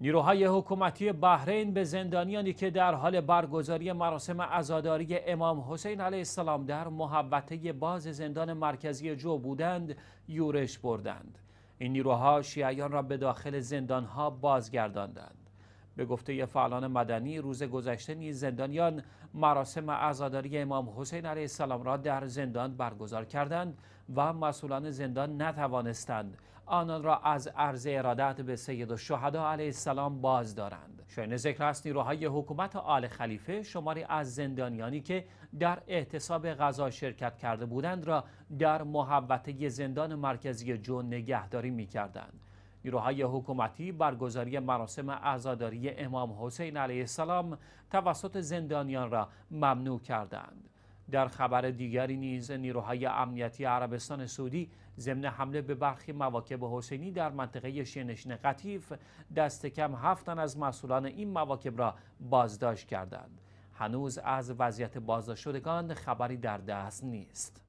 نیروهای حکومتی بحرین به زندانیانی که در حال برگزاری مراسم عزاداری امام حسین علیه السلام در محبته باز زندان مرکزی جو بودند یورش بردند این نیروها شیعیان را به داخل زندانها بازگرداندند به گفته فعالان مدنی روز گذشته نیز زندانیان مراسم عزاداری امام حسین علیه السلام را در زندان برگزار کردند و مسئولان زندان نتوانستند آنان را از عرض ارادت به سید الشهدا علیه السلام باز دارند شاین ذکر است نیروهای حکومت آل خلیفه شماری از زندانیانی که در احتساب غذا شرکت کرده بودند را در محوطه زندان مرکزی جون نگهداری می کردند نیروهای حکومتی برگزاری مراسم عزاداری امام حسین علیه السلام توسط زندانیان را ممنوع کردند. در خبر دیگری نیز نیروهای امنیتی عربستان سعودی ضمن حمله به برخی مواکب حسینی در منطقه شینشن قطیف دست کم هفتن از مسئولان این مواکب را بازداشت کردند هنوز از وضعیت بازداشت شدگان خبری در دست نیست